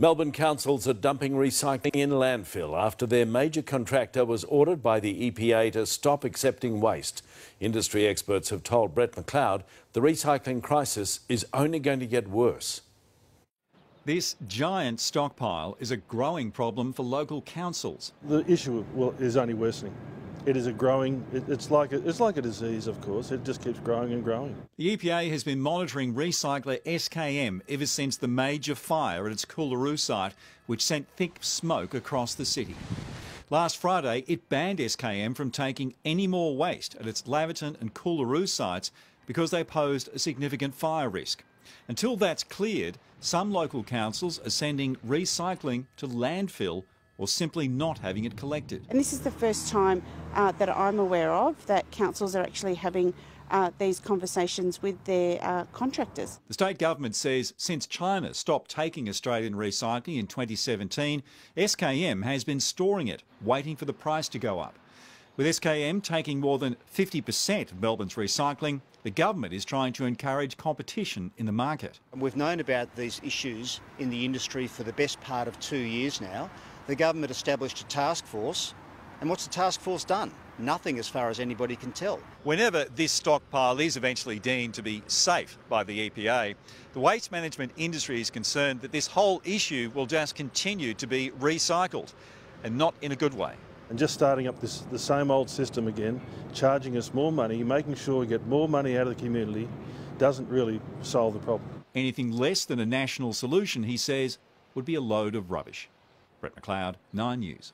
Melbourne councils are dumping recycling in landfill after their major contractor was ordered by the EPA to stop accepting waste. Industry experts have told Brett McLeod the recycling crisis is only going to get worse. This giant stockpile is a growing problem for local councils. The issue is only worsening it is a growing, it's, like a, it's like a disease, of course. It just keeps growing and growing. The EPA has been monitoring recycler SKM ever since the major fire at its Coolaroo site, which sent thick smoke across the city. Last Friday, it banned SKM from taking any more waste at its Laverton and Coolaroo sites because they posed a significant fire risk. Until that's cleared, some local councils are sending recycling to landfill or simply not having it collected. And this is the first time uh, that I'm aware of that councils are actually having uh, these conversations with their uh, contractors. The state government says since China stopped taking Australian recycling in 2017, SKM has been storing it, waiting for the price to go up. With SKM taking more than 50% of Melbourne's recycling, the government is trying to encourage competition in the market. We've known about these issues in the industry for the best part of two years now. The government established a task force, and what's the task force done? Nothing as far as anybody can tell. Whenever this stockpile is eventually deemed to be safe by the EPA, the waste management industry is concerned that this whole issue will just continue to be recycled, and not in a good way and just starting up this the same old system again, charging us more money, making sure we get more money out of the community, doesn't really solve the problem. Anything less than a national solution, he says, would be a load of rubbish. Brett McLeod, Nine News.